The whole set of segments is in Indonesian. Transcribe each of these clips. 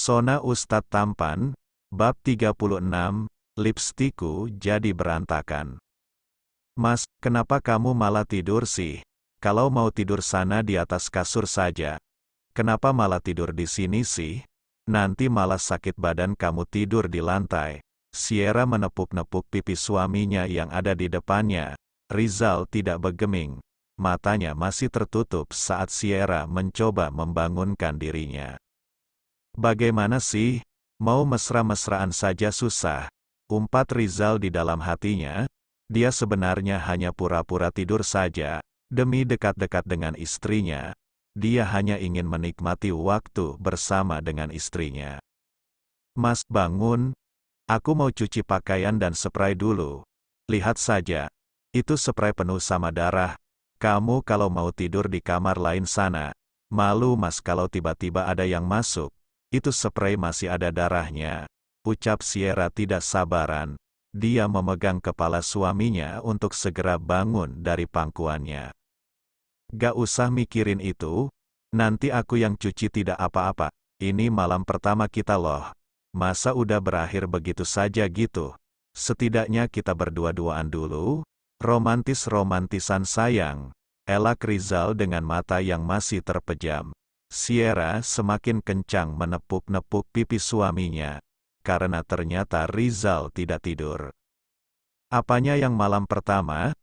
Pesona Ustadz Tampan, Bab 36, Lipstiku jadi berantakan. Mas, kenapa kamu malah tidur sih? Kalau mau tidur sana di atas kasur saja. Kenapa malah tidur di sini sih? Nanti malah sakit badan kamu tidur di lantai. Sierra menepuk-nepuk pipi suaminya yang ada di depannya. Rizal tidak bergeming. Matanya masih tertutup saat Sierra mencoba membangunkan dirinya. Bagaimana sih? Mau mesra-mesraan saja susah. Umpat Rizal di dalam hatinya, dia sebenarnya hanya pura-pura tidur saja, demi dekat-dekat dengan istrinya. Dia hanya ingin menikmati waktu bersama dengan istrinya. Mas, bangun. Aku mau cuci pakaian dan spray dulu. Lihat saja. Itu spray penuh sama darah. Kamu kalau mau tidur di kamar lain sana. Malu mas kalau tiba-tiba ada yang masuk. Itu spray masih ada darahnya. Ucap Sierra tidak sabaran. Dia memegang kepala suaminya untuk segera bangun dari pangkuannya. Gak usah mikirin itu, nanti aku yang cuci tidak apa-apa. Ini malam pertama kita loh. Masa udah berakhir begitu saja gitu. Setidaknya kita berdua-duaan dulu. Romantis-romantisan sayang. Elak Rizal dengan mata yang masih terpejam. Sierra semakin kencang menepuk-nepuk pipi suaminya, karena ternyata Rizal tidak tidur. Apanya yang malam pertama?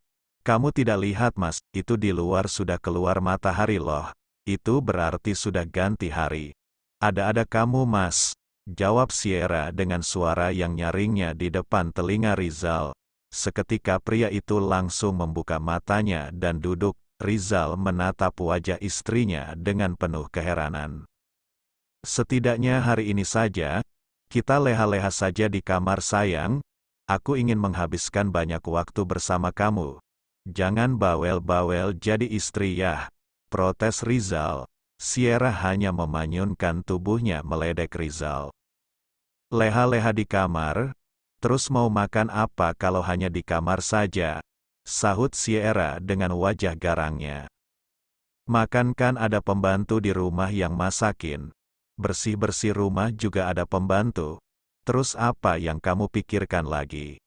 Kamu tidak lihat mas, itu di luar sudah keluar matahari loh. Itu berarti sudah ganti hari. Ada-ada kamu mas, jawab Sierra dengan suara yang nyaringnya di depan telinga Rizal. Seketika pria itu langsung membuka matanya dan duduk Rizal menatap wajah istrinya dengan penuh keheranan. Setidaknya hari ini saja, kita leha-leha saja di kamar sayang, aku ingin menghabiskan banyak waktu bersama kamu. Jangan bawel-bawel jadi istri ya, protes Rizal. Sierra hanya memanyunkan tubuhnya meledek Rizal. Leha-leha di kamar, terus mau makan apa kalau hanya di kamar saja? sahut Sierra dengan wajah garangnya. Makankan ada pembantu di rumah yang masakin. Bersih-bersih rumah juga ada pembantu. Terus apa yang kamu pikirkan lagi?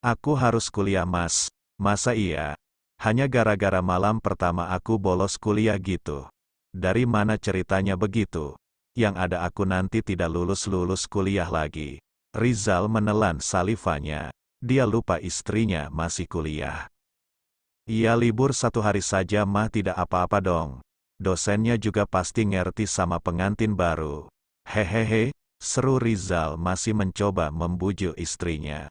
Aku harus kuliah mas, masa iya? Hanya gara-gara malam pertama aku bolos kuliah gitu. Dari mana ceritanya begitu? Yang ada aku nanti tidak lulus-lulus kuliah lagi. Rizal menelan salivanya dia lupa istrinya masih kuliah. Ia libur satu hari saja mah tidak apa-apa dong. Dosennya juga pasti ngerti sama pengantin baru. Hehehe, seru Rizal masih mencoba membujuk istrinya.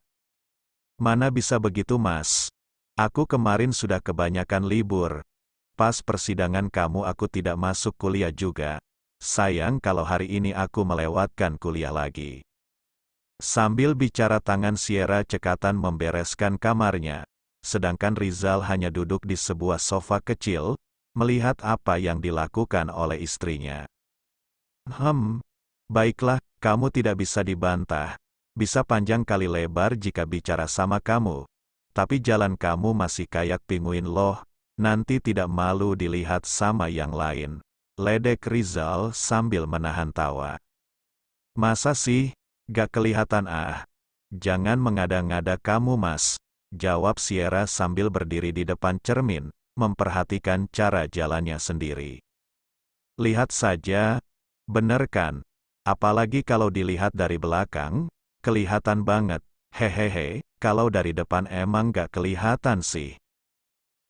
Mana bisa begitu mas? Aku kemarin sudah kebanyakan libur. Pas persidangan kamu aku tidak masuk kuliah juga. Sayang kalau hari ini aku melewatkan kuliah lagi. Sambil bicara tangan Sierra cekatan membereskan kamarnya, sedangkan Rizal hanya duduk di sebuah sofa kecil, melihat apa yang dilakukan oleh istrinya. Hmm, baiklah, kamu tidak bisa dibantah, bisa panjang kali lebar jika bicara sama kamu. Tapi jalan kamu masih kayak pinguin loh, nanti tidak malu dilihat sama yang lain. Ledek Rizal sambil menahan tawa. Masa sih, Gak kelihatan ah. Jangan mengada-ngada kamu mas. Jawab Sierra sambil berdiri di depan cermin, memperhatikan cara jalannya sendiri. Lihat saja, bener kan? Apalagi kalau dilihat dari belakang, kelihatan banget, hehehe, kalau dari depan emang gak kelihatan sih.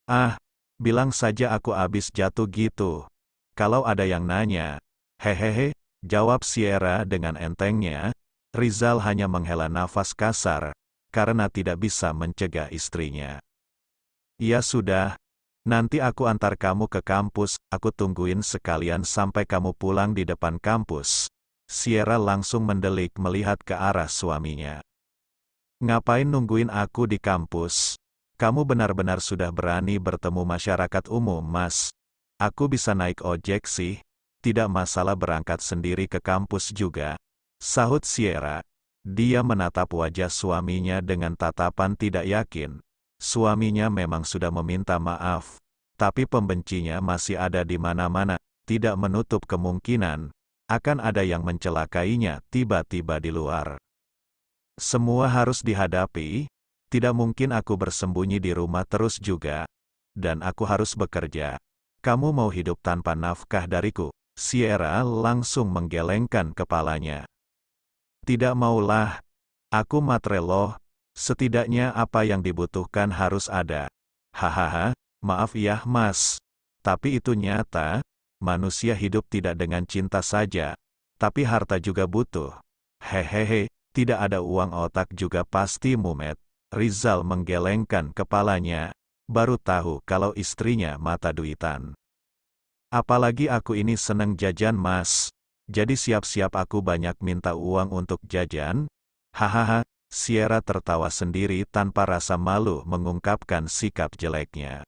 Ah, bilang saja aku abis jatuh gitu. Kalau ada yang nanya, hehehe, jawab Sierra dengan entengnya, Rizal hanya menghela nafas kasar, karena tidak bisa mencegah istrinya. Ya sudah, nanti aku antar kamu ke kampus, aku tungguin sekalian sampai kamu pulang di depan kampus. Sierra langsung mendelik melihat ke arah suaminya. Ngapain nungguin aku di kampus? Kamu benar-benar sudah berani bertemu masyarakat umum, Mas. Aku bisa naik ojek sih. Tidak masalah berangkat sendiri ke kampus juga, Sahut Sierra. Dia menatap wajah suaminya dengan tatapan tidak yakin. Suaminya memang sudah meminta maaf, tapi pembencinya masih ada di mana-mana, tidak menutup kemungkinan akan ada yang mencelakainya tiba-tiba di luar. Semua harus dihadapi, tidak mungkin aku bersembunyi di rumah terus juga, dan aku harus bekerja. Kamu mau hidup tanpa nafkah dariku? Sierra langsung menggelengkan kepalanya. Tidak maulah, aku loh. setidaknya apa yang dibutuhkan harus ada. Hahaha, maaf ya mas. Tapi itu nyata, manusia hidup tidak dengan cinta saja. Tapi harta juga butuh. Hehehe, tidak ada uang otak juga pasti mumet. Rizal menggelengkan kepalanya. Baru tahu kalau istrinya mata duitan. Apalagi aku ini seneng jajan mas. Jadi siap-siap aku banyak minta uang untuk jajan? Hahaha, Sierra tertawa sendiri tanpa rasa malu mengungkapkan sikap jeleknya.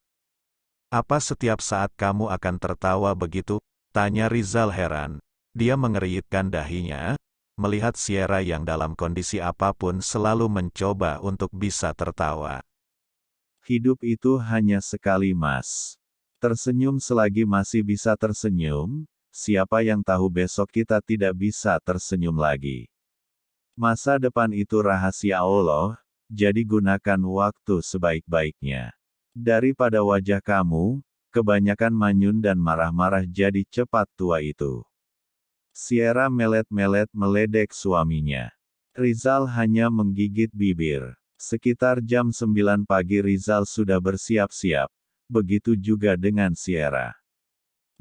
Apa setiap saat kamu akan tertawa begitu? Tanya Rizal heran. Dia mengeriitkan dahinya, melihat Sierra yang dalam kondisi apapun selalu mencoba untuk bisa tertawa. Hidup itu hanya sekali mas. Tersenyum selagi masih bisa tersenyum, siapa yang tahu besok kita tidak bisa tersenyum lagi. Masa depan itu rahasia Allah, jadi gunakan waktu sebaik-baiknya. Daripada wajah kamu, kebanyakan manyun dan marah-marah jadi cepat tua itu. Sierra melet-melet meledek suaminya. Rizal hanya menggigit bibir. Sekitar jam 9 pagi Rizal sudah bersiap-siap, begitu juga dengan Sierra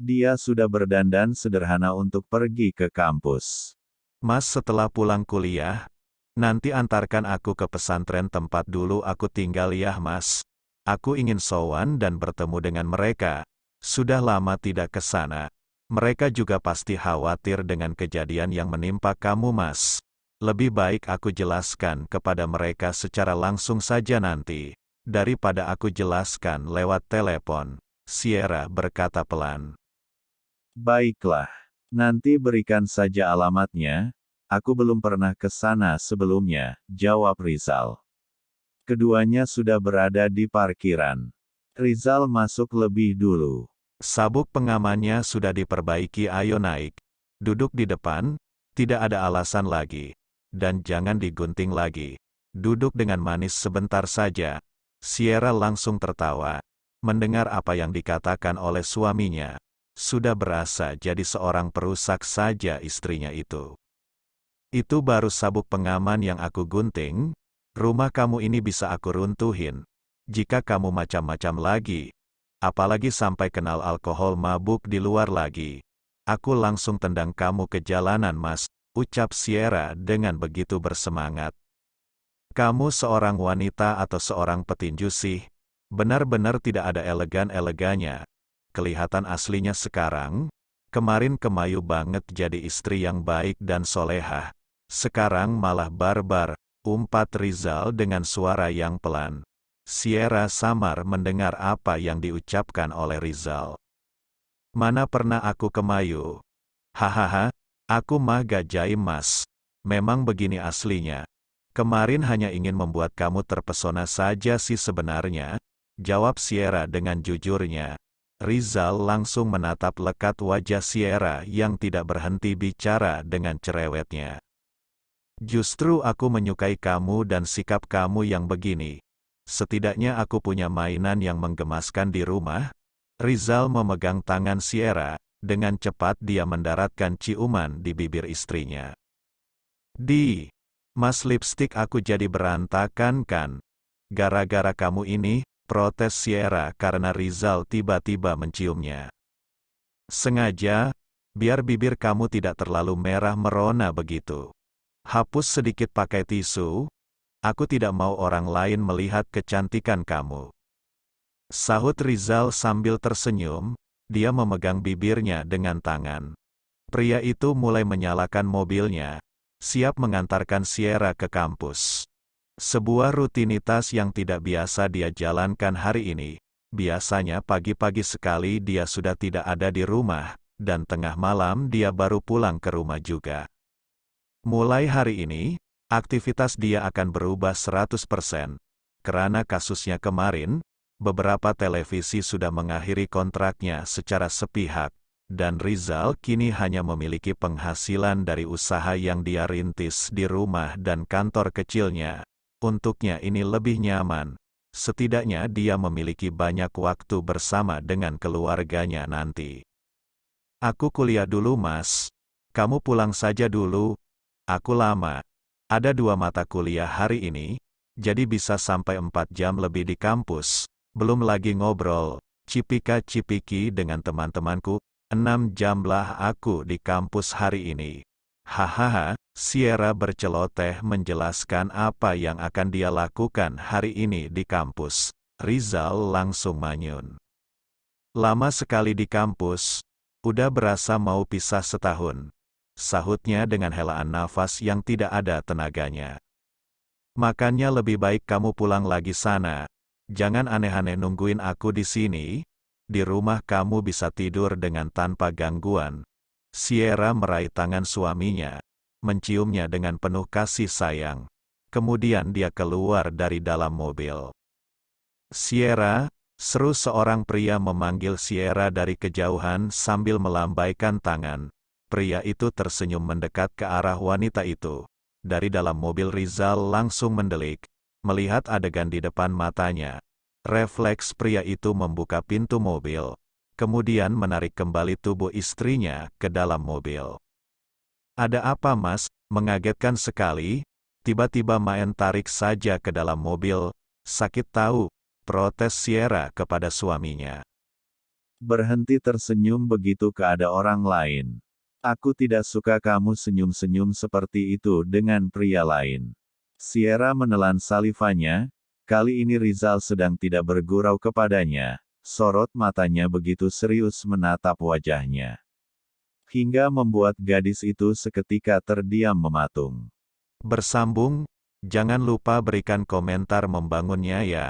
dia sudah berdandan sederhana untuk pergi ke kampus. Mas setelah pulang kuliah, nanti antarkan aku ke pesantren tempat dulu aku tinggal ya mas. Aku ingin sowan dan bertemu dengan mereka. Sudah lama tidak ke sana. Mereka juga pasti khawatir dengan kejadian yang menimpa kamu mas. Lebih baik aku jelaskan kepada mereka secara langsung saja nanti daripada aku jelaskan lewat telepon, Sierra berkata pelan. Baiklah, nanti berikan saja alamatnya, aku belum pernah ke sana sebelumnya, jawab Rizal. Keduanya sudah berada di parkiran. Rizal masuk lebih dulu. Sabuk pengamannya sudah diperbaiki ayo naik. Duduk di depan, tidak ada alasan lagi. Dan jangan digunting lagi. Duduk dengan manis sebentar saja. Sierra langsung tertawa, mendengar apa yang dikatakan oleh suaminya sudah berasa jadi seorang perusak saja istrinya itu. Itu baru sabuk pengaman yang aku gunting, rumah kamu ini bisa aku runtuhin. Jika kamu macam-macam lagi, apalagi sampai kenal alkohol mabuk di luar lagi, aku langsung tendang kamu ke jalanan mas, ucap Sierra dengan begitu bersemangat. Kamu seorang wanita atau seorang petinju sih, benar-benar tidak ada elegan-eleganya, kelihatan aslinya sekarang, kemarin kemayu banget jadi istri yang baik dan solehah, sekarang malah barbar, umpat Rizal dengan suara yang pelan. Sierra samar mendengar apa yang diucapkan oleh Rizal. Mana pernah aku kemayu? Hahaha, aku mah gajah mas. Memang begini aslinya. Kemarin hanya ingin membuat kamu terpesona saja sih sebenarnya, jawab Sierra dengan jujurnya. Rizal langsung menatap lekat wajah Sierra yang tidak berhenti bicara dengan cerewetnya. Justru aku menyukai kamu dan sikap kamu yang begini. Setidaknya aku punya mainan yang menggemaskan di rumah. Rizal memegang tangan Sierra, dengan cepat dia mendaratkan ciuman di bibir istrinya. Di, mas lipstick aku jadi berantakan kan? Gara-gara kamu ini, protes Sierra karena Rizal tiba-tiba menciumnya. Sengaja, biar bibir kamu tidak terlalu merah merona begitu. Hapus sedikit pakai tisu, aku tidak mau orang lain melihat kecantikan kamu. Sahut Rizal sambil tersenyum, dia memegang bibirnya dengan tangan. Pria itu mulai menyalakan mobilnya, siap mengantarkan Sierra ke kampus. Sebuah rutinitas yang tidak biasa dia jalankan hari ini. Biasanya pagi-pagi sekali dia sudah tidak ada di rumah, dan tengah malam dia baru pulang ke rumah juga. Mulai hari ini, aktivitas dia akan berubah 100%. Karena kasusnya kemarin, beberapa televisi sudah mengakhiri kontraknya secara sepihak, dan Rizal kini hanya memiliki penghasilan dari usaha yang dia rintis di rumah dan kantor kecilnya untuknya ini lebih nyaman. Setidaknya dia memiliki banyak waktu bersama dengan keluarganya nanti. Aku kuliah dulu mas. Kamu pulang saja dulu. Aku lama. Ada dua mata kuliah hari ini, jadi bisa sampai empat jam lebih di kampus. Belum lagi ngobrol, cipika-cipiki dengan teman-temanku, jam jamlah aku di kampus hari ini. Hahaha, Sierra berceloteh menjelaskan apa yang akan dia lakukan hari ini di kampus. Rizal langsung manyun. Lama sekali di kampus, udah berasa mau pisah setahun. Sahutnya dengan helaan nafas yang tidak ada tenaganya. Makanya lebih baik kamu pulang lagi sana. Jangan aneh-aneh nungguin aku di sini. Di rumah kamu bisa tidur dengan tanpa gangguan. Sierra meraih tangan suaminya, menciumnya dengan penuh kasih sayang. Kemudian dia keluar dari dalam mobil. Sierra, seru seorang pria memanggil Sierra dari kejauhan sambil melambaikan tangan. Pria itu tersenyum mendekat ke arah wanita itu. Dari dalam mobil Rizal langsung mendelik, melihat adegan di depan matanya. Refleks pria itu membuka pintu mobil, kemudian menarik kembali tubuh istrinya ke dalam mobil. Ada apa mas? Mengagetkan sekali. Tiba-tiba Maen tarik saja ke dalam mobil. Sakit tahu. Protes Sierra kepada suaminya. Berhenti tersenyum begitu keada orang lain. Aku tidak suka kamu senyum-senyum seperti itu dengan pria lain. Sierra menelan salivanya, kali ini Rizal sedang tidak bergurau kepadanya, sorot matanya begitu serius menatap wajahnya hingga membuat gadis itu seketika terdiam mematung. Bersambung, jangan lupa berikan komentar membangunnya ya.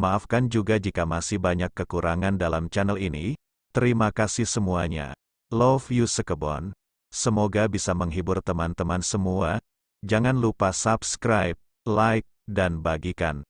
Maafkan juga jika masih banyak kekurangan dalam channel ini. Terima kasih semuanya. Love you sekebon. Semoga bisa menghibur teman-teman semua. Jangan lupa subscribe, like, dan bagikan.